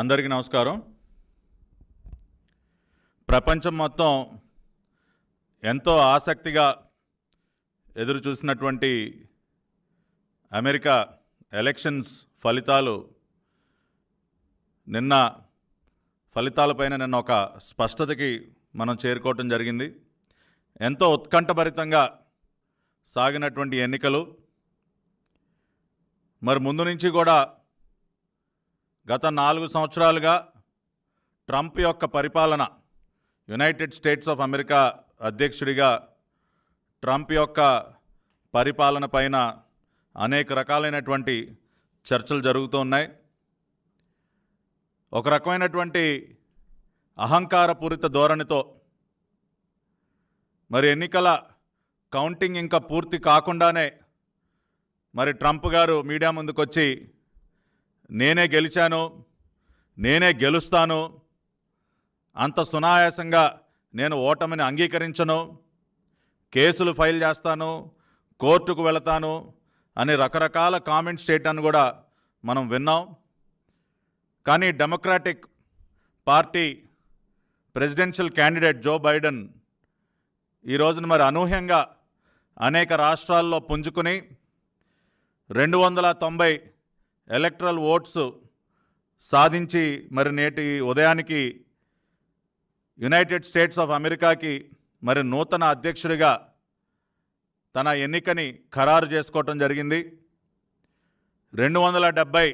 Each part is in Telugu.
అందరికీ నమస్కారం ప్రపంచం మొత్తం ఎంతో ఆసక్తిగా ఎదురు చూసినటువంటి అమెరికా ఎలక్షన్స్ ఫలితాలు నిన్న ఫలితాలపైన నిన్న ఒక స్పష్టతకి మనం చేరుకోవటం జరిగింది ఎంతో ఉత్కంఠభరితంగా సాగినటువంటి ఎన్నికలు మరి ముందు నుంచి కూడా గత నాలుగు సంవత్సరాలుగా ట్రంప్ యొక్క పరిపాలన యునైటెడ్ స్టేట్స్ ఆఫ్ అమెరికా అధ్యక్షుడిగా ట్రంప్ యొక్క పరిపాలన పైన అనేక రకాలైనటువంటి చర్చలు జరుగుతూ ఉన్నాయి ఒక రకమైనటువంటి అహంకారపూరిత ధోరణితో మరి ఎన్నికల కౌంటింగ్ ఇంకా పూర్తి కాకుండానే మరి ట్రంప్ గారు మీడియా ముందుకొచ్చి నేనే గెలిచాను నేనే గెలుస్తాను అంత సునాయాసంగా నేను ఓటమిని అంగీకరించను కేసులు ఫైల్ చేస్తాను కోర్టుకు వెళతాను అని రకరకాల కామెంట్స్ చేయటాన్ని కూడా మనం విన్నాం కానీ Democratic Party presidential candidate Joe Biden ఈ రోజున మరి అనూహ్యంగా అనేక రాష్ట్రాల్లో పుంజుకుని రెండు వందల తొంభై ఎలక్ట్రల్ ఓట్స్ సాధించి మరి నేటి ఉదయానికి యునైటెడ్ స్టేట్స్ ఆఫ్ అమెరికాకి మరి నూతన అధ్యక్షుడిగా తన ఎన్నికని ఖరారు చేసుకోవటం జరిగింది రెండు వందల డెబ్భై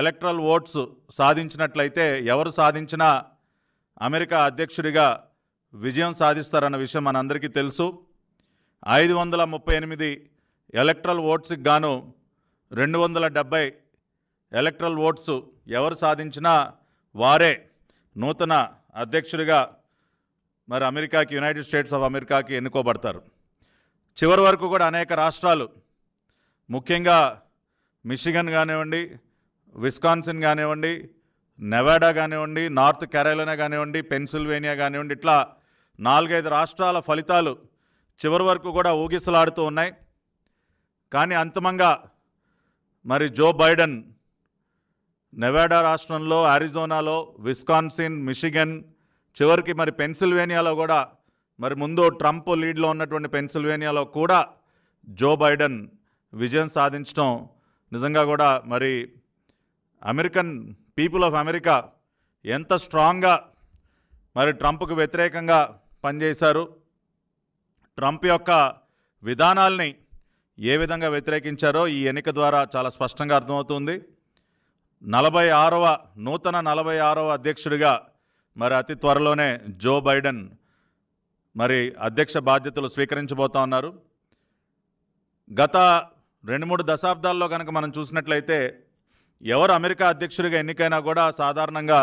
ఎలక్ట్రల్ ఓట్స్ సాధించినట్లయితే ఎవరు సాధించినా అమెరికా అధ్యక్షుడిగా విజయం సాధిస్తారన్న విషయం మనందరికీ తెలుసు ఐదు వందల ముప్పై ఎనిమిది ఎలక్ట్రల్ ఓట్స్కి గాను రెండు వందల డెబ్భై ఎలక్ట్రల్ ఓట్స్ ఎవరు సాధించినా వారే నూతన అధ్యక్షుడిగా మరి అమెరికాకి యునైటెడ్ స్టేట్స్ ఆఫ్ అమెరికాకి ఎన్నుకోబడతారు చివరి వరకు కూడా అనేక రాష్ట్రాలు ముఖ్యంగా మిషిగన్ కానివ్వండి విస్కాన్సిన్ కానివ్వండి నెవాడా కానివ్వండి నార్త్ కెరైలోనా కానివ్వండి పెన్సిల్వేనియా కానివ్వండి ఇట్లా నాలుగైదు రాష్ట్రాల ఫలితాలు చివరి వరకు కూడా ఊగిసలాడుతూ ఉన్నాయి కానీ అంతిమంగా మరి జో బైడెన్ నెవాడా రాష్ట్రంలో ఆరిజోనాలో విస్కాన్సిన్ మిషిగన్ చివరికి మరి పెన్సిల్వేనియాలో కూడా మరి ముందు ట్రంప్ లీడ్లో ఉన్నటువంటి పెన్సిల్వేనియాలో కూడా జో బైడెన్ విజయం సాధించడం నిజంగా కూడా మరి అమెరికన్ పీపుల్ ఆఫ్ అమెరికా ఎంత స్ట్రాంగ్గా మరి ట్రంప్కు వ్యతిరేకంగా పనిచేశారు ట్రంప్ యొక్క విధానాల్ని ఏ విధంగా వ్యతిరేకించారో ఈ ఎన్నిక ద్వారా చాలా స్పష్టంగా అర్థమవుతుంది నలభై ఆరవ నూతన నలభై ఆరవ అధ్యక్షుడిగా మరి అతి త్వరలోనే జో బైడెన్ మరి అధ్యక్ష బాధ్యతలు స్వీకరించబోతా ఉన్నారు గత రెండు మూడు దశాబ్దాల్లో కనుక మనం చూసినట్లయితే ఎవరు అమెరికా అధ్యక్షుడిగా ఎన్నికైనా కూడా సాధారణంగా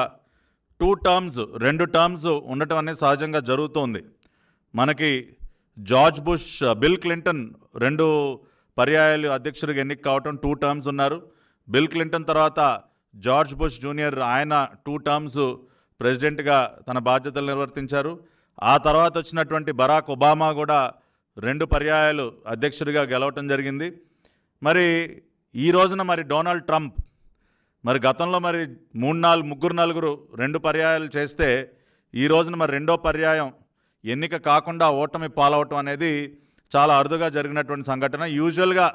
టూ టర్మ్స్ రెండు టర్మ్స్ ఉండటం అనేది సహజంగా జరుగుతుంది మనకి జార్జ్ బుష్ బిల్ క్లింటన్ రెండు పర్యాయాలు అధ్యక్షుడిగా ఎన్నిక కావటం టూ టర్మ్స్ ఉన్నారు బిల్ క్లింటన్ తర్వాత జార్జ్ బుష్ జూనియర్ ఆయన టూ టర్మ్స్ ప్రెసిడెంట్గా తన బాధ్యతలు నిర్వర్తించారు ఆ తర్వాత వచ్చినటువంటి బరాక్ ఒబామా కూడా రెండు పర్యాయాలు అధ్యక్షుడిగా గెలవటం జరిగింది మరి ఈ రోజున మరి డొనాల్డ్ ట్రంప్ మరి గతంలో మరి మూడు నాలుగు ముగ్గురు నలుగురు రెండు పర్యాయాలు చేస్తే ఈ రోజున మరి రెండో పర్యాయం ఎన్నిక కాకుండా ఓటమి పాలవటం అనేది చాలా అరుదుగా జరిగినటువంటి సంఘటన యూజువల్గా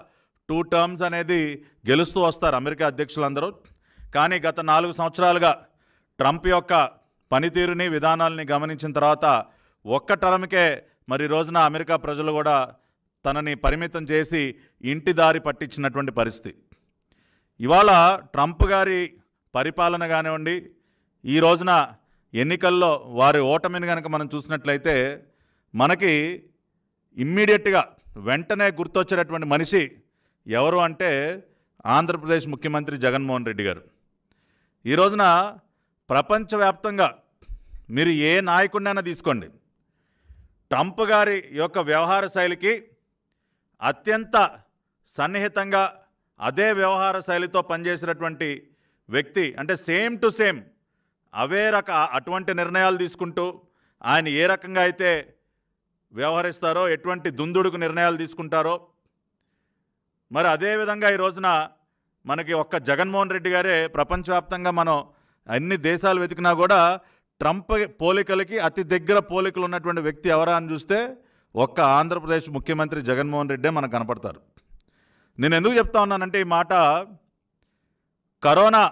టూ టర్మ్స్ అనేది గెలుస్తూ వస్తారు అమెరికా అధ్యక్షులందరూ కానీ గత నాలుగు సంవత్సరాలుగా ట్రంప్ యొక్క పనితీరుని విధానాలని గమనించిన తర్వాత ఒక్క టర్మ్కే మరి రోజున అమెరికా ప్రజలు కూడా తనని పరిమితం చేసి ఇంటి దారి పట్టించినటువంటి పరిస్థితి ఇవాళ ట్రంప్ గారి పరిపాలన కానివ్వండి ఈ రోజున ఎన్నికల్లో వారి ఓటమిని కనుక మనం చూసినట్లయితే మనకి ఇమ్మీడియట్గా వెంటనే గుర్తొచ్చేటటువంటి మనిషి ఎవరు అంటే ఆంధ్రప్రదేశ్ ముఖ్యమంత్రి జగన్మోహన్ రెడ్డి గారు ఈ రోజున ప్రపంచవ్యాప్తంగా మీరు ఏ నాయకుడినైనా తీసుకోండి ట్రంప్ గారి యొక్క వ్యవహార శైలికి అత్యంత సన్నిహితంగా అదే వ్యవహార శైలితో పనిచేసినటువంటి వ్యక్తి అంటే సేమ్ టు సేమ్ అవే రక అటువంటి నిర్ణయాలు తీసుకుంటూ ఆయన ఏ రకంగా అయితే వ్యవహరిస్తారో ఎటువంటి దుందుడుకు నిర్ణయాలు తీసుకుంటారో మరి అదేవిధంగా ఈ రోజున మనకి ఒక్క జగన్మోహన్ రెడ్డి గారే ప్రపంచవ్యాప్తంగా మనం అన్ని దేశాలు వెతికినా కూడా ట్రంప్ పోలికలకి అతి దగ్గర పోలికలు ఉన్నటువంటి వ్యక్తి ఎవరా అని చూస్తే ఒక్క ఆంధ్రప్రదేశ్ ముఖ్యమంత్రి జగన్మోహన్ రెడ్డే మనకు కనపడతారు నేను ఎందుకు చెప్తా ఉన్నానంటే ఈ మాట కరోనా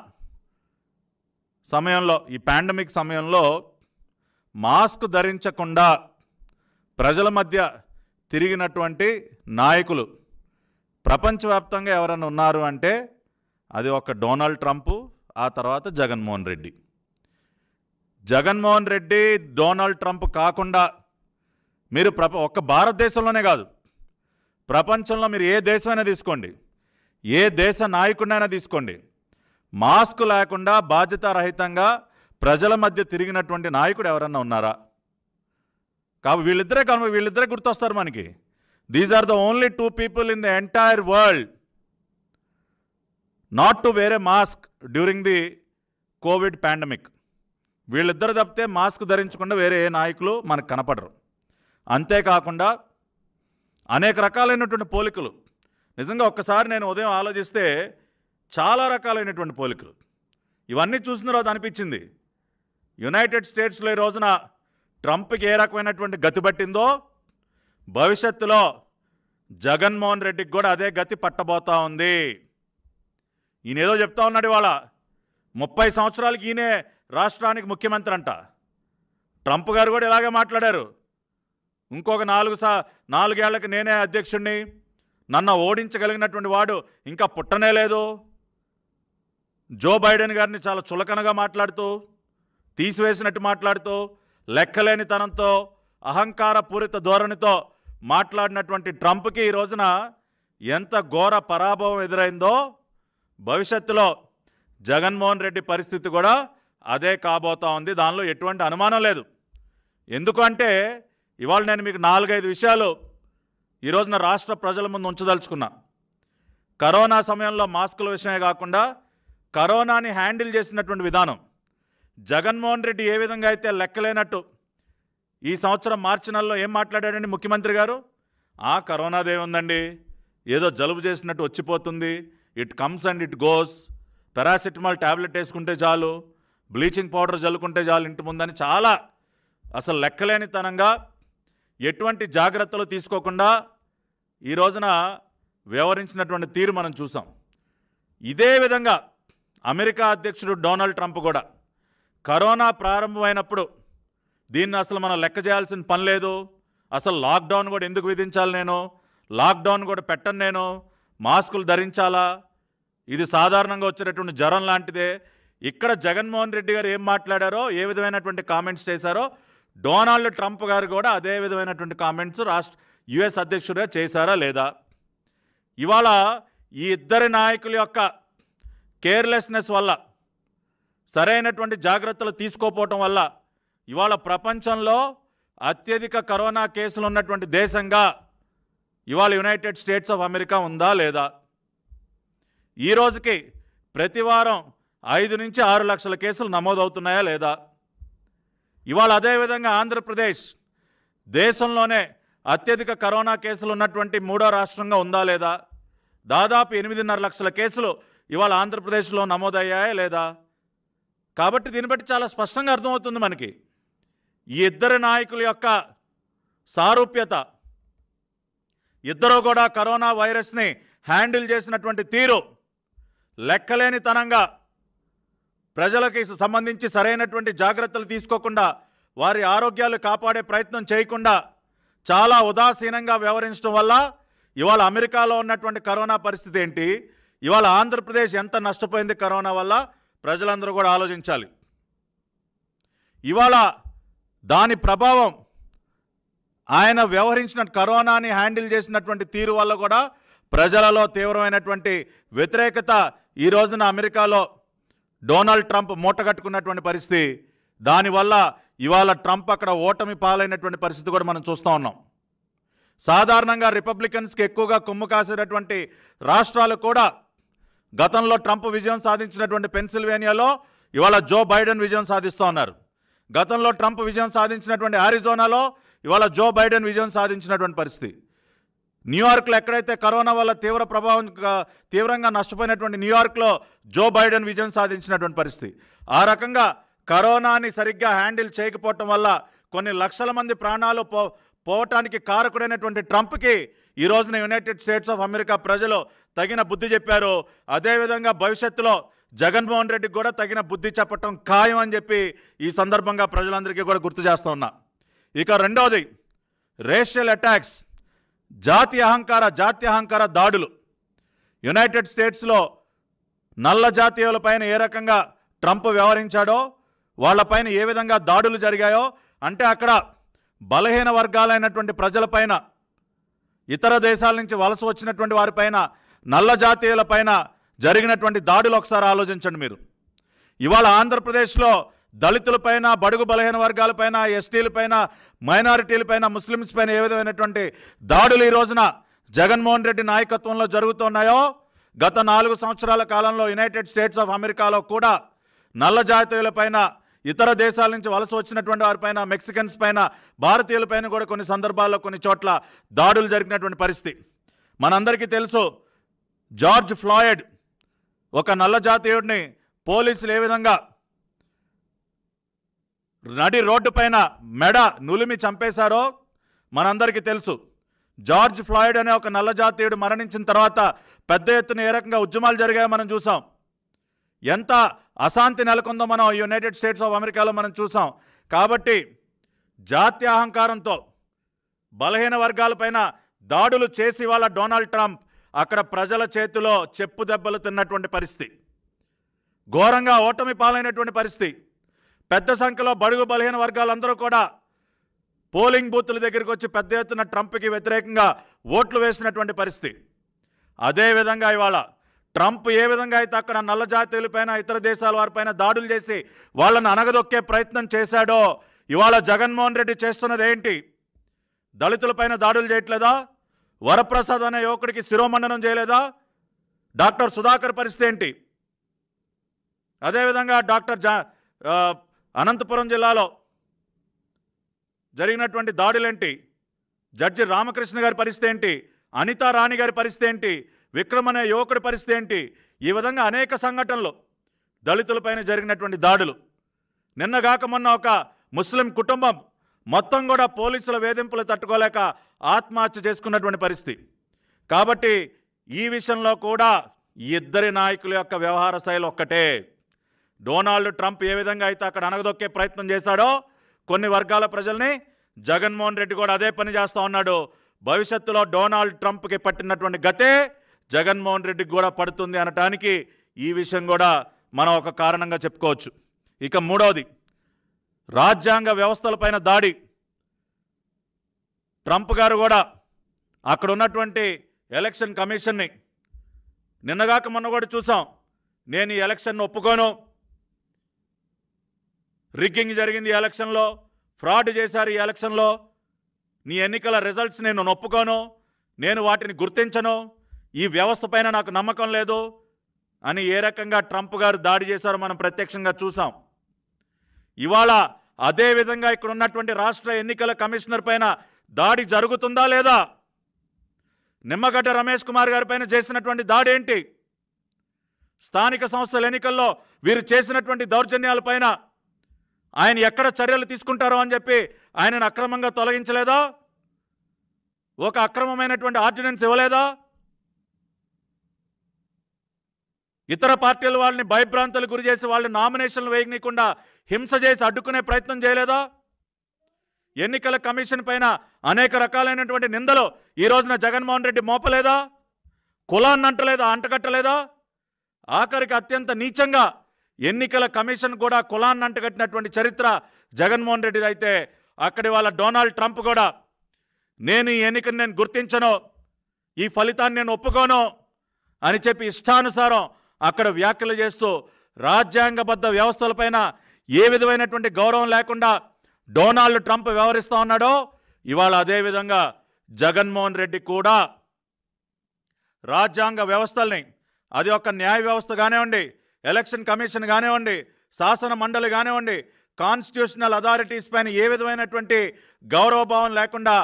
సమయంలో ఈ పాండమిక్ సమయంలో మాస్క్ ధరించకుండా ప్రజల మధ్య తిరిగినటువంటి నాయకులు ప్రపంచవ్యాప్తంగా ఎవరైనా ఉన్నారు అంటే అది ఒక డొనాల్డ్ ట్రంప్ ఆ తర్వాత జగన్మోహన్ రెడ్డి జగన్మోహన్ రెడ్డి డొనాల్డ్ ట్రంప్ కాకుండా మీరు ప్రప ఒక్క భారతదేశంలోనే కాదు ప్రపంచంలో మీరు ఏ దేశమైనా తీసుకోండి ఏ దేశ నాయకుడినైనా తీసుకోండి మాస్క్ లేకుండా బాధ్యతారహితంగా ప్రజల మధ్య తిరిగినటువంటి నాయకుడు ఎవరన్నా ఉన్నారా కాబట్టి వీళ్ళిద్దరే కనుక వీళ్ళిద్దరే గుర్తొస్తారు మనకి these are the only two people in the entire world not to wear a mask during the covid pandemic వీళ్ళిద్దరు తప్పితే మాస్క్ ధరించకుండా వేరే ఏ నాయకులు మనకు కనపడరు అంతేకాకుండా అనేక రకాలైనటువంటి పోలికలు నిజంగా ఒక్కసారి నేను ఉదయం ఆలోచిస్తే చాలా రకాలైనటువంటి పోలికలు ఇవన్నీ చూసిన తర్వాత అనిపించింది యునైటెడ్ స్టేట్స్లో ఈ రోజున ట్రంప్కి ఏ రకమైనటువంటి గతి పట్టిందో భవిష్యత్తులో జగన్మోహన్ రెడ్డికి కూడా అదే గతి పట్టబోతా ఉంది ఈయనేదో చెప్తా ఉన్నాడు ఇవాళ ముప్పై సంవత్సరాలకి ఈయనే రాష్ట్రానికి ముఖ్యమంత్రి అంట ట్రంప్ గారు కూడా ఇలాగే మాట్లాడారు ఇంకొక నాలుగు సా నాలుగేళ్లకి నేనే అధ్యక్షుణ్ణి నన్ను ఓడించగలిగినటువంటి వాడు ఇంకా పుట్టనే లేదు జో బైడెన్ గారిని చాలా చులకనగా మాట్లాడుతూ తీసివేసినట్టు మాట్లాడుతూ లెక్కలేనితనంతో అహంకారపూరిత ధోరణితో మాట్లాడినటువంటి ట్రంప్కి ఈ రోజున ఎంత ఘోర పరాభవం ఎదురైందో భవిష్యత్తులో జగన్మోహన్ రెడ్డి పరిస్థితి కూడా అదే కాబోతా ఉంది దానిలో ఎటువంటి అనుమానం లేదు ఎందుకంటే ఇవాళ నేను మీకు నాలుగైదు విషయాలు ఈ రోజున రాష్ట్ర ప్రజల ముందు ఉంచదలుచుకున్నా కరోనా సమయంలో మాస్కుల విషయమే కాకుండా కరోనాని హ్యాండిల్ చేసినటువంటి విధానం జగన్మోహన్ రెడ్డి ఏ విధంగా అయితే లెక్కలేనట్టు ఈ సంవత్సరం మార్చి నెలలో ఏం మాట్లాడాడండి ముఖ్యమంత్రి గారు ఆ కరోనాదే ఉందండి ఏదో జలుబు చేసినట్టు వచ్చిపోతుంది it comes and it goes paracetamol tablet వేసుకుంటే చాలు బ్లీచింగ్ పౌడర్ జల్లుకుంటే చాలు ఇంటి ముందని చాలా అసలు లెక్కలేనితనంగా ఎటువంటి జాగ్రత్తలు తీసుకోకుండా ఈ రోజున వ్యవహరించినటువంటి తీరు మనం చూసాం ఇదే విధంగా అమెరికా అధ్యక్షుడు డొనాల్డ్ ట్రంప్ కూడా కరోనా ప్రారంభమైనప్పుడు దీన్ని అసలు మనం లెక్క చేయాల్సిన పని లేదు అసలు లాక్డౌన్ కూడా ఎందుకు విధించాలి నేను లాక్డౌన్ కూడా పెట్టను నేను మాస్కులు ధరించాలా ఇది సాధారణంగా వచ్చేటటువంటి జ్వరం లాంటిదే ఇక్కడ జగన్మోహన్ రెడ్డి గారు ఏం మాట్లాడారో ఏ విధమైనటువంటి కామెంట్స్ చేశారో డొనాల్డ్ ట్రంప్ గారు కూడా అదే విధమైనటువంటి కామెంట్స్ రాష్ట్ర యుఎస్ అధ్యక్షుడిగా చేశారా లేదా ఇవాళ ఈ ఇద్దరి నాయకుల యొక్క కేర్లెస్నెస్ వల్ల సరైనటువంటి జాగ్రత్తలు తీసుకోపోవటం వల్ల ఇవాళ ప్రపంచంలో అత్యధిక కరోనా కేసులు ఉన్నటువంటి దేశంగా ఇవాళ యునైటెడ్ స్టేట్స్ ఆఫ్ అమెరికా ఉందా లేదా ఈ రోజుకి ప్రతి వారం ఐదు నుంచి ఆరు లక్షల కేసులు నమోదవుతున్నాయా లేదా ఇవాళ అదేవిధంగా ఆంధ్రప్రదేశ్ దేశంలోనే అత్యధిక కరోనా కేసులు ఉన్నటువంటి మూడో రాష్ట్రంగా ఉందా లేదా దాదాపు ఎనిమిదిన్నర లక్షల కేసులు ఇవాళ ఆంధ్రప్రదేశ్లో నమోదయ్యాయా లేదా కాబట్టి దీన్ని బట్టి చాలా స్పష్టంగా అర్థమవుతుంది మనకి ఈ ఇద్దరు నాయకుల యొక్క సారూప్యత ఇద్దరూ కూడా కరోనా వైరస్ని హ్యాండిల్ చేసినటువంటి తీరు లెక్కలేనితనంగా ప్రజలకి సంబంధించి సరైనటువంటి జాగ్రత్తలు తీసుకోకుండా వారి ఆరోగ్యాలు కాపాడే ప్రయత్నం చేయకుండా చాలా ఉదాసీనంగా వ్యవహరించడం వల్ల ఇవాళ అమెరికాలో ఉన్నటువంటి కరోనా పరిస్థితి ఏంటి ఇవాళ ఆంధ్రప్రదేశ్ ఎంత నష్టపోయింది కరోనా వల్ల ప్రజలందరూ కూడా ఆలోచించాలి ఇవాళ దాని ప్రభావం ఆయన వ్యవహరించిన కరోనాని హ్యాండిల్ చేసినటువంటి తీరు వల్ల కూడా ప్రజలలో తీవ్రమైనటువంటి వ్యతిరేకత ఈ రోజున అమెరికాలో డొనాల్డ్ ట్రంప్ మూటగట్టుకున్నటువంటి పరిస్థితి దానివల్ల ఇవాళ ట్రంప్ అక్కడ ఓటమి పాలైనటువంటి పరిస్థితి కూడా మనం చూస్తూ ఉన్నాం సాధారణంగా రిపబ్లికన్స్కి ఎక్కువగా కొమ్ము కాసేటటువంటి రాష్ట్రాలు కూడా గతంలో ట్రంప్ విజయం సాధించినటువంటి పెన్సిల్వేనియాలో ఇవాళ జో బైడెన్ విజయం సాధిస్తూ ఉన్నారు గతంలో ట్రంప్ విజయం సాధించినటువంటి ఆరిజోనాలో ఇవాళ జో బైడెన్ విజయం సాధించినటువంటి పరిస్థితి న్యూయార్క్లో ఎక్కడైతే కరోనా వల్ల తీవ్ర ప్రభావం తీవ్రంగా నష్టపోయినటువంటి న్యూయార్క్లో జో బైడెన్ విజయం సాధించినటువంటి పరిస్థితి ఆ రకంగా కరోనాని సరిగ్గా హ్యాండిల్ చేయకపోవటం వల్ల కొన్ని లక్షల మంది ప్రాణాలు పో పోవటానికి కారకుడైనటువంటి ట్రంప్కి ఈరోజున యునైటెడ్ స్టేట్స్ ఆఫ్ అమెరికా ప్రజలు తగిన బుద్ధి చెప్పారు అదేవిధంగా భవిష్యత్తులో జగన్మోహన్ రెడ్డికి కూడా తగిన బుద్ధి చెప్పటం ఖాయం అని చెప్పి ఈ సందర్భంగా ప్రజలందరికీ కూడా గుర్తు చేస్తూ ఉన్నా ఇక రెండవది రేషియల్ అటాక్స్ జాతి అహంకార జాతి అహంకార దాడులు యునైటెడ్ స్టేట్స్లో నల్ల జాతీయులపైన ఏ రకంగా ట్రంప్ వ్యవహరించాడో వాళ్ళపైన ఏ విధంగా దాడులు జరిగాయో అంటే అక్కడ బలహీన వర్గాలైనటువంటి ప్రజలపైన ఇతర దేశాల నుంచి వలస వచ్చినటువంటి వారిపైన నల్ల జాతీయులపైన జరిగినటువంటి దాడులు ఒకసారి ఆలోచించండి మీరు ఇవాళ ఆంధ్రప్రదేశ్లో దళితులపైన బడుగు బలహీన వర్గాలపైన ఎస్టీలపైన మైనారిటీలపైన ముస్లిమ్స్ పైన ఏ విధమైనటువంటి దాడులు ఈ రోజున జగన్మోహన్ రెడ్డి నాయకత్వంలో జరుగుతున్నాయో గత నాలుగు సంవత్సరాల కాలంలో యునైటెడ్ స్టేట్స్ ఆఫ్ అమెరికాలో కూడా నల్ల జాతీయులపైన ఇతర దేశాల నుంచి వలస వచ్చినటువంటి వారిపైన మెక్సికన్స్ పైన భారతీయులపైన కూడా కొన్ని సందర్భాల్లో కొన్ని చోట్ల దాడులు జరిగినటువంటి పరిస్థితి మనందరికీ తెలుసు జార్జ్ ఫ్లాయిడ్ ఒక నల్ల జాతీయుడిని పోలీసులు ఏ విధంగా నడి రోడ్డు పైన మెడ నులిమి చంపేశారో మనందరికీ తెలుసు జార్జ్ ఫ్లాయిడ్ అనే ఒక నల్ల జాతీయుడు మరణించిన తర్వాత పెద్ద ఎత్తున ఏ రకంగా ఉద్యమాలు జరిగాయో మనం చూసాం ఎంత అశాంతి నెలకొందో మనం యునైటెడ్ స్టేట్స్ ఆఫ్ అమెరికాలో మనం చూసాం కాబట్టి జాత్యాహంకారంతో బలహీన వర్గాలపైన దాడులు చేసి వాళ్ళ డొనాల్డ్ ట్రంప్ అక్కడ ప్రజల చేతిలో చెప్పు దెబ్బలు తిన్నటువంటి పరిస్థితి ఘోరంగా ఓటమి పాలైనటువంటి పరిస్థితి పెద్ద సంఖ్యలో బడుగు బలహీన వర్గాలందరూ కూడా పోలింగ్ బూత్ల దగ్గరికి వచ్చి పెద్ద ఎత్తున ట్రంప్కి వ్యతిరేకంగా ఓట్లు వేసినటువంటి పరిస్థితి అదేవిధంగా ఇవాళ ట్రంప్ ఏ విధంగా అయితే అక్కడ నల్ల జాతీయులపైన ఇతర దేశాల వారిపైన దాడులు చేసి వాళ్ళను అనగదొక్కే ప్రయత్నం చేశాడో ఇవాళ జగన్మోహన్ రెడ్డి చేస్తున్నది ఏంటి దళితులపైన దాడులు చేయట్లేదా వరప్రసాద్ అనే యువకుడికి శిరోమండనం చేయలేదా డాక్టర్ సుధాకర్ పరిస్థితి ఏంటి అదేవిధంగా డాక్టర్ జా అనంతపురం జిల్లాలో జరిగినటువంటి దాడులేంటి జడ్జి రామకృష్ణ గారి పరిస్థితి ఏంటి అనితా రాణి గారి పరిస్థితి ఏంటి విక్రమ్ అనే యువకుడి పరిస్థితి ఏంటి ఈ విధంగా అనేక సంఘటనలు దళితులపైన జరిగినటువంటి దాడులు నిన్నగాక మొన్న ఒక ముస్లిం కుటుంబం మొత్తం కూడా పోలీసుల వేధింపులు తట్టుకోలేక ఆత్మహత్య చేసుకున్నటువంటి పరిస్థితి కాబట్టి ఈ విషయంలో కూడా ఇద్దరి నాయకుల యొక్క వ్యవహార శైలి ఒక్కటే డొనాల్డ్ ట్రంప్ ఏ విధంగా అయితే అక్కడ అనగదొక్కే ప్రయత్నం చేశాడో కొన్ని వర్గాల ప్రజల్ని జగన్మోహన్ రెడ్డి కూడా అదే పని చేస్తూ ఉన్నాడు భవిష్యత్తులో డొనాల్డ్ ట్రంప్కి పట్టినటువంటి గతే జగన్మోహన్ రెడ్డికి కూడా పడుతుంది అనటానికి ఈ విషయం కూడా మనం ఒక కారణంగా చెప్పుకోవచ్చు ఇక మూడవది రాజ్యాంగ వ్యవస్థలపైన దాడి ట్రంప్ గారు కూడా అక్కడ ఉన్నటువంటి ఎలక్షన్ కమిషన్ని నిన్నగాక మొన్న కూడా చూసాం నేను ఈ ఎలక్షన్ను ఒప్పుకోను రిగ్గింగ్ జరిగింది ఈ ఎలక్షన్లో ఫ్రాడ్ చేశారు ఈ ఎలక్షన్లో నీ ఎన్నికల రిజల్ట్స్ నేను నొప్పుకోను నేను వాటిని గుర్తించను ఈ వ్యవస్థ పైన నాకు నమ్మకం లేదు అని ఏ రకంగా ట్రంప్ గారు దాడి చేశారో మనం ప్రత్యక్షంగా చూసాం ఇవాళ అదేవిధంగా ఇక్కడ ఉన్నటువంటి రాష్ట్ర ఎన్నికల కమిషనర్ పైన దాడి జరుగుతుందా లేదా నిమ్మగడ్డ రమేష్ కుమార్ గారి పైన చేసినటువంటి దాడి ఏంటి స్థానిక సంస్థల ఎన్నికల్లో వీరు చేసినటువంటి దౌర్జన్యాలపైన ఆయన ఎక్కడ చర్యలు తీసుకుంటారో అని చెప్పి ఆయనను అక్రమంగా తొలగించలేదా ఒక అక్రమమైనటువంటి ఆర్డినెన్స్ ఇవ్వలేదా ఇతర పార్టీల వాళ్ళని భయభ్రాంతులు గురి చేసి వాళ్ళు నామినేషన్లు వేయనీయకుండా హింస చేసి అడ్డుకునే ప్రయత్నం చేయలేదా ఎన్నికల కమిషన్ పైన అనేక రకాలైనటువంటి నిందలు ఈ రోజున జగన్మోహన్ రెడ్డి మోపలేదా కులాన్ని అంటలేదా అంటగట్టలేదా ఆఖరికి అత్యంత నీచంగా ఎన్నికల కమిషన్ కూడా కులాన్ని అంటగట్టినటువంటి చరిత్ర జగన్మోహన్ రెడ్డిది అయితే అక్కడి వాళ్ళ డొనాల్డ్ ట్రంప్ కూడా నేను ఈ ఎన్నికను నేను గుర్తించను ఈ ఫలితాన్ని నేను ఒప్పుకోను అని చెప్పి ఇష్టానుసారం అక్కడ వ్యాఖ్యలు చేస్తూ రాజ్యాంగబద్ధ వ్యవస్థలపైన ఏ విధమైనటువంటి గౌరవం లేకుండా డొనాల్డ్ ట్రంప్ వ్యవహరిస్తూ ఉన్నాడో ఇవాళ అదేవిధంగా జగన్మోహన్ రెడ్డి కూడా రాజ్యాంగ వ్యవస్థల్ని అది ఒక న్యాయ వ్యవస్థ కానివ్వండి ఎలక్షన్ కమిషన్ కానివ్వండి శాసన మండలి కానివ్వండి కాన్స్టిట్యూషనల్ అథారిటీస్ పైన ఏ విధమైనటువంటి గౌరవభావం లేకుండా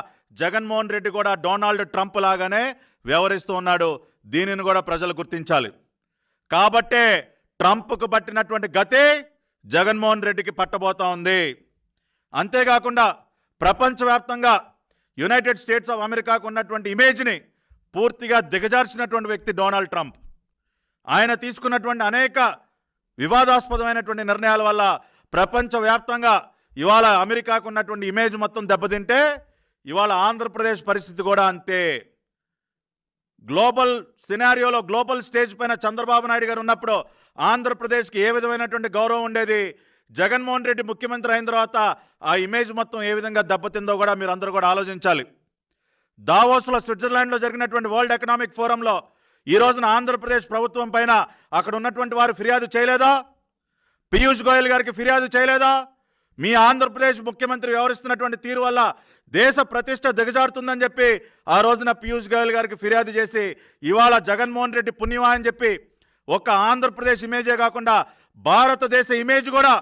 జగన్మోహన్ రెడ్డి కూడా డొనాల్డ్ ట్రంప్ లాగానే వ్యవహరిస్తూ ఉన్నాడు దీనిని కూడా ప్రజలు గుర్తించాలి కాబట్టే ట్రంప్కు పట్టినటువంటి గతే జగన్మోహన్ రెడ్డికి పట్టబోతా ఉంది అంతేకాకుండా ప్రపంచవ్యాప్తంగా యునైటెడ్ స్టేట్స్ ఆఫ్ అమెరికాకు ఉన్నటువంటి ఇమేజ్ని పూర్తిగా దిగజార్చినటువంటి వ్యక్తి డొనాల్డ్ ట్రంప్ ఆయన తీసుకున్నటువంటి అనేక వివాదాస్పదమైనటువంటి నిర్ణయాల వల్ల ప్రపంచవ్యాప్తంగా ఇవాళ అమెరికాకు ఉన్నటువంటి ఇమేజ్ మొత్తం దెబ్బతింటే ఇవాళ ఆంధ్రప్రదేశ్ పరిస్థితి కూడా అంతే గ్లోబల్ సినారియోలో గ్లోబల్ స్టేజ్ పైన చంద్రబాబు నాయుడు గారు ఉన్నప్పుడు ఆంధ్రప్రదేశ్కి ఏ విధమైనటువంటి గౌరవం ఉండేది జగన్మోహన్ రెడ్డి ముఖ్యమంత్రి అయిన తర్వాత ఆ ఇమేజ్ మొత్తం ఏ విధంగా దెబ్బతిందో కూడా మీరు అందరూ కూడా ఆలోచించాలి దావోస్లో స్విట్జర్లాండ్లో జరిగినటువంటి వరల్డ్ ఎకనామిక్ ఫోరంలో ఈ రోజున ఆంధ్రప్రదేశ్ ప్రభుత్వం పైన అక్కడ ఉన్నటువంటి వారు ఫిర్యాదు చేయలేదా పీయూష్ గోయల్ గారికి ఫిర్యాదు చేయలేదా మీ ఆంధ్రప్రదేశ్ ముఖ్యమంత్రి వ్యవహరిస్తున్నటువంటి తీరు వల్ల దేశ ప్రతిష్ట దిగజారుతుందని చెప్పి ఆ రోజున పీయూష్ గోయల్ గారికి ఫిర్యాదు చేసి ఇవాళ జగన్మోహన్ రెడ్డి పుణ్యమా అని చెప్పి ఒక ఆంధ్రప్రదేశ్ ఇమేజే కాకుండా భారతదేశ ఇమేజ్ కూడా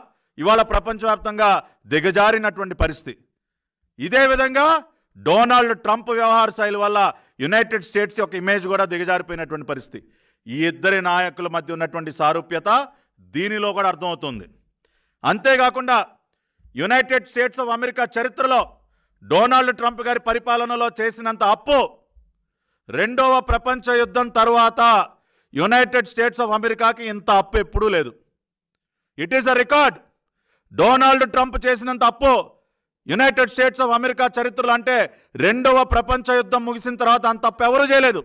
ఇవాళ ప్రపంచవ్యాప్తంగా దిగజారినటువంటి పరిస్థితి ఇదే విధంగా డొనాల్డ్ ట్రంప్ వ్యవహార శైలి వల్ల యునైటెడ్ స్టేట్స్ యొక్క ఇమేజ్ కూడా దిగజారిపోయినటువంటి పరిస్థితి ఈ ఇద్దరి నాయకుల మధ్య ఉన్నటువంటి సారూప్యత దీనిలో కూడా అర్థమవుతుంది అంతేకాకుండా యునైటెడ్ స్టేట్స్ ఆఫ్ అమెరికా చరిత్రలో డొనాల్డ్ ట్రంప్ గారి పరిపాలనలో చేసినంత అప్పు రెండవ ప్రపంచ యుద్ధం తరువాత యునైటెడ్ స్టేట్స్ ఆఫ్ అమెరికాకి ఇంత అప్పు ఎప్పుడూ లేదు it is a record Donald Trump చేసినంత అప్పు యునైటెడ్ స్టేట్స్ ఆఫ్ అమెరికా చరిత్రలో అంటే రెండవ ప్రపంచ యుద్ధం ముగిసిన తర్వాత అంత అప్పు ఎవరూ చేయలేదు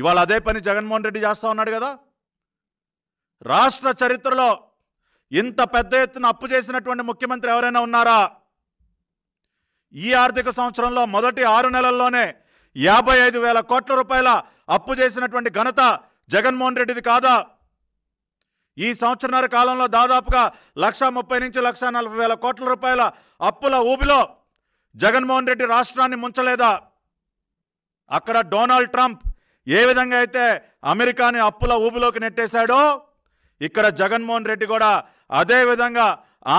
ఇవాళ అదే పని జగన్మోహన్ రెడ్డి చేస్తూ ఉన్నాడు కదా రాష్ట్ర చరిత్రలో ఇంత పెద్ద ఎత్తున అప్పు చేసినటువంటి ముఖ్యమంత్రి ఎవరైనా ఉన్నారా ఈ ఆర్థిక సంవత్సరంలో మొదటి ఆరు నెలల్లోనే యాభై ఐదు వేల కోట్ల రూపాయల అప్పు చేసినటువంటి ఘనత జగన్మోహన్ రెడ్డిది కాదా ఈ సంవత్సరన్నర కాలంలో దాదాపుగా లక్ష ముప్పై నుంచి లక్ష నలభై వేల కోట్ల రూపాయల అప్పుల ఊబిలో జగన్మోహన్ రెడ్డి రాష్ట్రాన్ని ముంచలేదా అక్కడ డొనాల్డ్ ట్రంప్ ఏ విధంగా అయితే అమెరికాని అప్పుల ఊబిలోకి నెట్టేశాడో ఇక్కడ జగన్మోహన్ రెడ్డి కూడా అదే విధంగా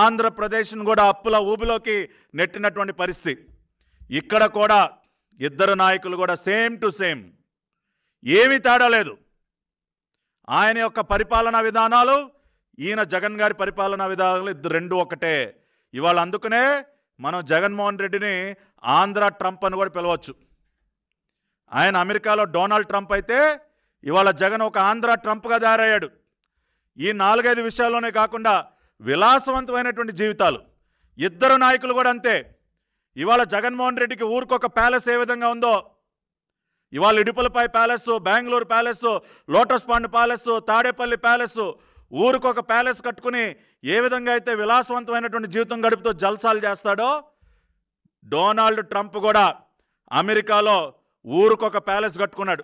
ఆంధ్రప్రదేశ్ను కూడా అప్పుల ఊబిలోకి నెట్టినటువంటి పరిస్థితి ఇక్కడ కూడా ఇద్దరు నాయకులు కూడా సేమ్ టు సేమ్ ఏమీ తేడా లేదు ఆయన యొక్క పరిపాలనా విధానాలు ఈయన జగన్ గారి పరిపాలనా విధానాలు ఇద్దరు రెండు ఒకటే ఇవాళ అందుకనే మనం జగన్మోహన్ రెడ్డిని ఆంధ్ర ట్రంప్ అని కూడా పిలవచ్చు ఆయన అమెరికాలో డొనాల్డ్ ట్రంప్ అయితే ఇవాళ జగన్ ఒక ఆంధ్ర ట్రంప్గా తయారయ్యాడు ఈ నాలుగైదు విషయాల్లోనే కాకుండా విలాసవంతమైనటువంటి జీవితాలు ఇద్దరు నాయకులు కూడా అంతే ఇవాళ జగన్మోహన్ రెడ్డికి ఊరికొక ప్యాలెస్ ఏ విధంగా ఉందో ఇవాళ Idupulapaya palace Bengaluru palace Lotus Pond palace Tadepalli palace ఊరికి ఒక ప్యాలెస్ కట్టుకుని ఏ విధంగా అయితే విలాసవంతమైనటువంటి జీవితం గడుపుతూ జల్సాలు చేస్తాడో డొనాల్డ్ ట్రంప్ కూడా అమెరికాలో ఊరికొక ప్యాలెస్ కట్టుకున్నాడు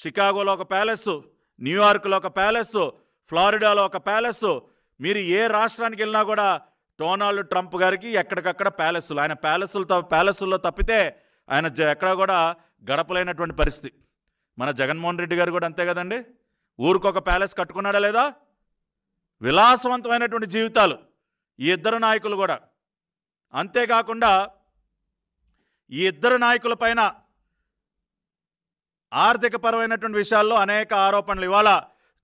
షికాగోలో ఒక ప్యాలెస్ న్యూయార్క్లో ఒక ప్యాలెస్ ఫ్లారిడాలో ఒక ప్యాలెస్ మీరు ఏ రాష్ట్రానికి వెళ్ళినా కూడా డొనాల్డ్ ట్రంప్ గారికి ఎక్కడికక్కడ ప్యాలెస్లు ఆయన ప్యాలెస్లతో ప్యాలెస్ల్లో తప్పితే ఆయన ఎక్కడ కూడా గడపలేనటువంటి పరిస్థితి మన జగన్మోహన్ రెడ్డి గారు కూడా అంతే కదండి ఊరికొక ప్యాలెస్ కట్టుకున్నాడా లేదా విలాసవంతమైనటువంటి జీవితాలు ఈ ఇద్దరు నాయకులు కూడా అంతేకాకుండా ఈ ఇద్దరు నాయకుల పైన ఆర్థికపరమైనటువంటి విషయాల్లో అనేక ఆరోపణలు ఇవాళ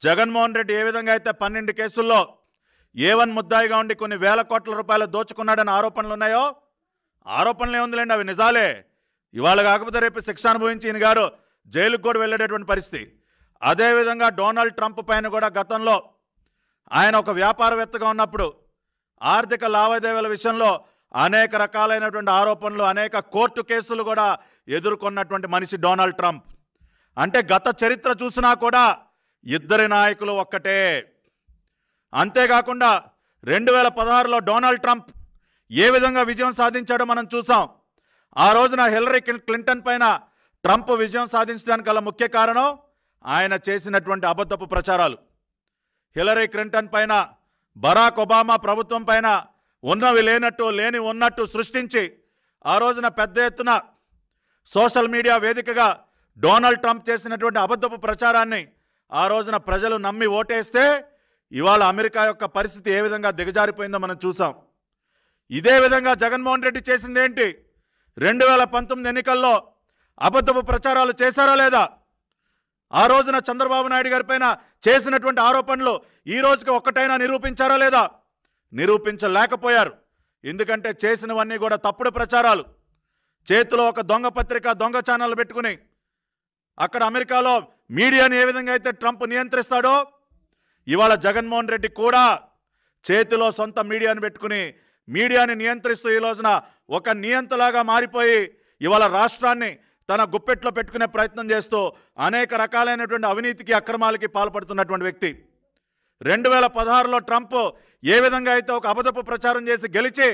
జగన్మోహన్ రెడ్డి ఏ విధంగా అయితే పన్నెండు కేసుల్లో ఏ వన్ ముద్దాయిగా ఉండి కొన్ని వేల కోట్ల రూపాయలు దోచుకున్నాడని ఆరోపణలు ఉన్నాయో ఆరోపణలు ఏముందిలేండి అవి నిజాలే ఇవాళ కాకపోతే రేపు శిక్ష అనుభవించి ఈయన గారు జైలుకు కూడా వెళ్ళేటటువంటి పరిస్థితి అదేవిధంగా డొనాల్డ్ ట్రంప్ పైన కూడా గతంలో ఆయన ఒక వ్యాపారవేత్తగా ఉన్నప్పుడు ఆర్థిక లావాదేవీల విషయంలో అనేక రకాలైనటువంటి ఆరోపణలు అనేక కోర్టు కేసులు కూడా ఎదుర్కొన్నటువంటి మనిషి డొనాల్డ్ ట్రంప్ అంటే గత చరిత్ర చూసినా కూడా ఇద్దరి నాయకులు ఒక్కటే అంతేకాకుండా రెండు వేల పదహారులో డొనాల్డ్ ట్రంప్ ఏ విధంగా విజయం సాధించాడో మనం చూసాం ఆ రోజున హిలరీ క్లింటన్ పైన ట్రంప్ విజయం సాధించడానికి గల ముఖ్య కారణం ఆయన చేసినటువంటి అబద్ధపు ప్రచారాలు హిలరీ క్లింటన్ పైన బరాక్ ఒబామా ప్రభుత్వం పైన ఉన్నవి లేనట్టు లేని ఉన్నట్టు సృష్టించి ఆ రోజున పెద్ద ఎత్తున సోషల్ మీడియా వేదికగా డొనాల్డ్ ట్రంప్ చేసినటువంటి అబద్ధపు ప్రచారాన్ని ఆ రోజున ప్రజలు నమ్మి ఓటేస్తే ఇవాళ అమెరికా యొక్క పరిస్థితి ఏ విధంగా దిగజారిపోయిందో మనం చూసాం ఇదే విధంగా జగన్మోహన్ రెడ్డి చేసింది ఏంటి రెండు వేల పంతొమ్మిది ఎన్నికల్లో అబద్ధపు ప్రచారాలు చేశారా లేదా ఆ రోజున చంద్రబాబు నాయుడు గారిపైన చేసినటువంటి ఆరోపణలు ఈ రోజుకి ఒక్కటైనా నిరూపించారా లేదా నిరూపించలేకపోయారు ఎందుకంటే చేసినవన్నీ కూడా తప్పుడు ప్రచారాలు చేతిలో ఒక దొంగ పత్రిక దొంగ ఛానల్ పెట్టుకుని అక్కడ అమెరికాలో మీడియాను ఏ విధంగా అయితే ట్రంప్ నియంత్రిస్తాడో ఇవాళ జగన్మోహన్ రెడ్డి కూడా చేతిలో సొంత మీడియాను పెట్టుకుని మీడియాని నియంత్రిస్తూ ఈ రోజున ఒక నియంతలాగా మారిపోయి ఇవాళ రాష్ట్రాన్ని తన గుప్పెట్లో పెట్టుకునే ప్రయత్నం చేస్తూ అనేక రకాలైనటువంటి అవినీతికి అక్రమాలకి పాల్పడుతున్నటువంటి వ్యక్తి రెండు వేల పదహారులో ట్రంప్ ఏ విధంగా అయితే ఒక అబద్ధపు ప్రచారం చేసి గెలిచి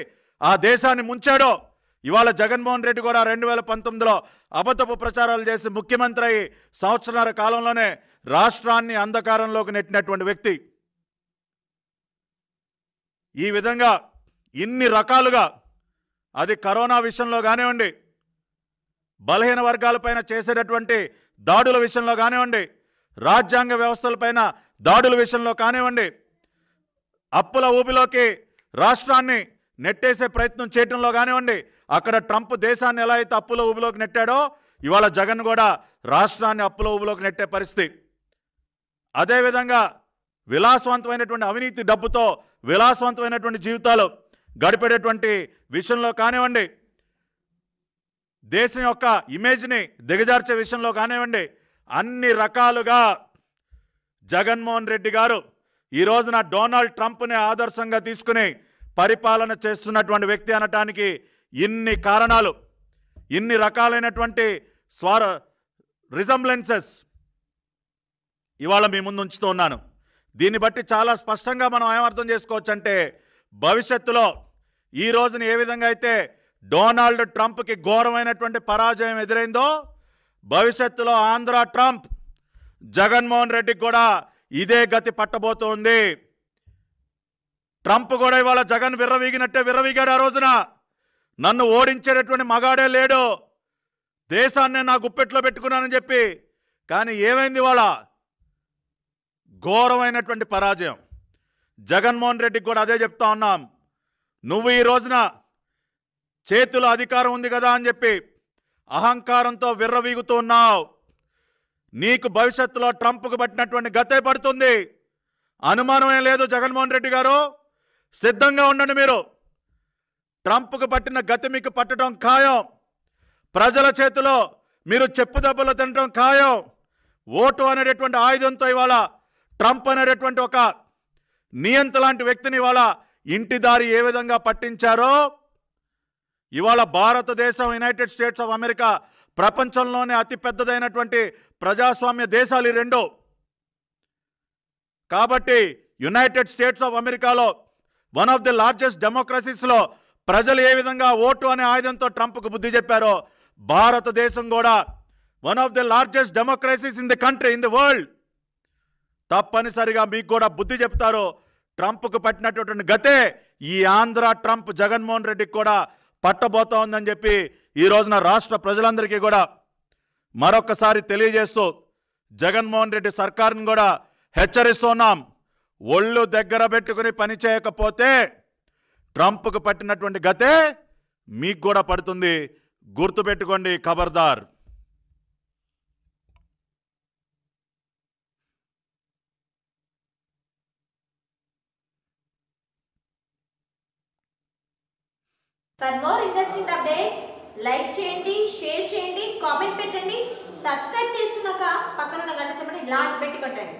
ఆ దేశాన్ని ముంచాడో ఇవాళ జగన్మోహన్ రెడ్డి కూడా రెండు వేల పంతొమ్మిదిలో అబద్ధపు ప్రచారాలు చేసి ముఖ్యమంత్రి అయి సంవత్సరాల కాలంలోనే రాష్ట్రాన్ని అంధకారంలోకి నెట్టినటువంటి వ్యక్తి ఈ విధంగా ఇన్ని రకాలుగా అది కరోనా విషయంలో కానివ్వండి బలహీన వర్గాలపైన చేసేటటువంటి దాడుల విషయంలో కానివ్వండి రాజ్యాంగ వ్యవస్థలపైన దాడుల విషయంలో కానివ్వండి అప్పుల ఊపిలోకి రాష్ట్రాన్ని నెట్టేసే ప్రయత్నం చేయటంలో కానివ్వండి అక్కడ ట్రంప్ దేశాన్ని ఎలా అయితే అప్పుల ఊపిలోకి నెట్టాడో ఇవాళ జగన్ కూడా రాష్ట్రాన్ని అప్పుల ఊబిలోకి నెట్టే పరిస్థితి అదేవిధంగా విలాసవంతమైనటువంటి అవినీతి డబ్బుతో విలాసవంతమైనటువంటి జీవితాలు గడిపేటటువంటి విషయంలో కానివ్వండి దేశం యొక్క ఇమేజ్ని దిగజార్చే విషయంలో కానివ్వండి అన్ని రకాలుగా జగన్మోహన్ రెడ్డి గారు ఈ రోజున డొనాల్డ్ ట్రంప్ని ఆదర్శంగా తీసుకుని పరిపాలన చేస్తున్నటువంటి వ్యక్తి అనటానికి ఇన్ని కారణాలు ఇన్ని రకాలైనటువంటి స్వార రిజంబ్లెన్సెస్ ఇవాళ మీ ముందు ఉంచుతూ ఉన్నాను దీన్ని బట్టి చాలా స్పష్టంగా మనం ఏమర్థం చేసుకోవచ్చంటే భవిష్యత్తులో ఈ రోజున ఏ విధంగా అయితే డొనాల్డ్ ట్రంప్కి ఘోరమైనటువంటి పరాజయం ఎదురైందో భవిష్యత్తులో ఆంధ్ర ట్రంప్ జగన్మోహన్ రెడ్డికి కూడా ఇదే గతి పట్టబోతోంది ట్రంప్ కూడా ఇవాళ జగన్ విర్రవీగినట్టే విర్రవీగాడు ఆ రోజున నన్ను ఓడించేటటువంటి మగాడే లేడు దేశాన్ని నా గుప్పెట్లో పెట్టుకున్నానని చెప్పి కానీ ఏమైంది ఇవాళ ఘోరమైనటువంటి పరాజయం జగన్మోహన్ రెడ్డికి కూడా అదే చెప్తా ఉన్నాం నువ్వు ఈ రోజున చేతుల అధికారం ఉంది కదా అని చెప్పి అహంకారంతో విర్రవీగుతూ ఉన్నావు నీకు భవిష్యత్తులో ట్రంప్కు పట్టినటువంటి గతే పడుతుంది అనుమానమే లేదు జగన్మోహన్ రెడ్డి గారు సిద్ధంగా ఉండండి మీరు ట్రంప్కు పట్టిన గతి మీకు పట్టడం ఖాయం ప్రజల చేతిలో మీరు చెప్పు దెబ్బలు తినడం ఖాయం ఓటు అనేటటువంటి ఆయుధంతో ఇవాళ ట్రంప్ అనేటటువంటి ఒక నియంత లాంటి వ్యక్తిని ఇవాళ ఇంటి దారి ఏ విధంగా పట్టించారో ఇవాళ భారతదేశం యునైటెడ్ స్టేట్స్ ఆఫ్ అమెరికా ప్రపంచంలోనే అతిపెద్దదైనటువంటి ప్రజాస్వామ్య దేశాలు ఈ రెండో కాబట్టి యునైటెడ్ స్టేట్స్ ఆఫ్ అమెరికాలో వన్ ఆఫ్ ది లార్జెస్ట్ డెమోక్రసీస్లో ప్రజలు ఏ విధంగా ఓటు అనే ఆయుధంతో ట్రంప్కు బుద్ధి చెప్పారో భారతదేశం కూడా one of the largest democracies in the country in the world తప్పనిసరిగా మీకు కూడా బుద్ధి చెప్తారు ట్రంప్కు పట్టినటువంటి గతే ఈ ఆంధ్ర ట్రంప్ జగన్మోహన్ రెడ్డికి కూడా పట్టబోతా ఉందని చెప్పి ఈ రోజున రాష్ట్ర ప్రజలందరికీ కూడా మరొకసారి తెలియజేస్తూ జగన్మోహన్ రెడ్డి సర్కారును కూడా హెచ్చరిస్తున్నాం ఒళ్ళు దగ్గర పెట్టుకుని పని చేయకపోతే ట్రంప్కు పట్టినటువంటి గతే మీకు కూడా పడుతుంది గుర్తుపెట్టుకోండి ఖబర్దార్ for more interesting updates like చేయండి షేర్ చేయండి కామెంట్ పెట్టండి సబ్స్క్రైబ్ చేసుకున్నాక పక్కన ఉన్న గంట సమయం లాగ్ పెట్టి కొట్టండి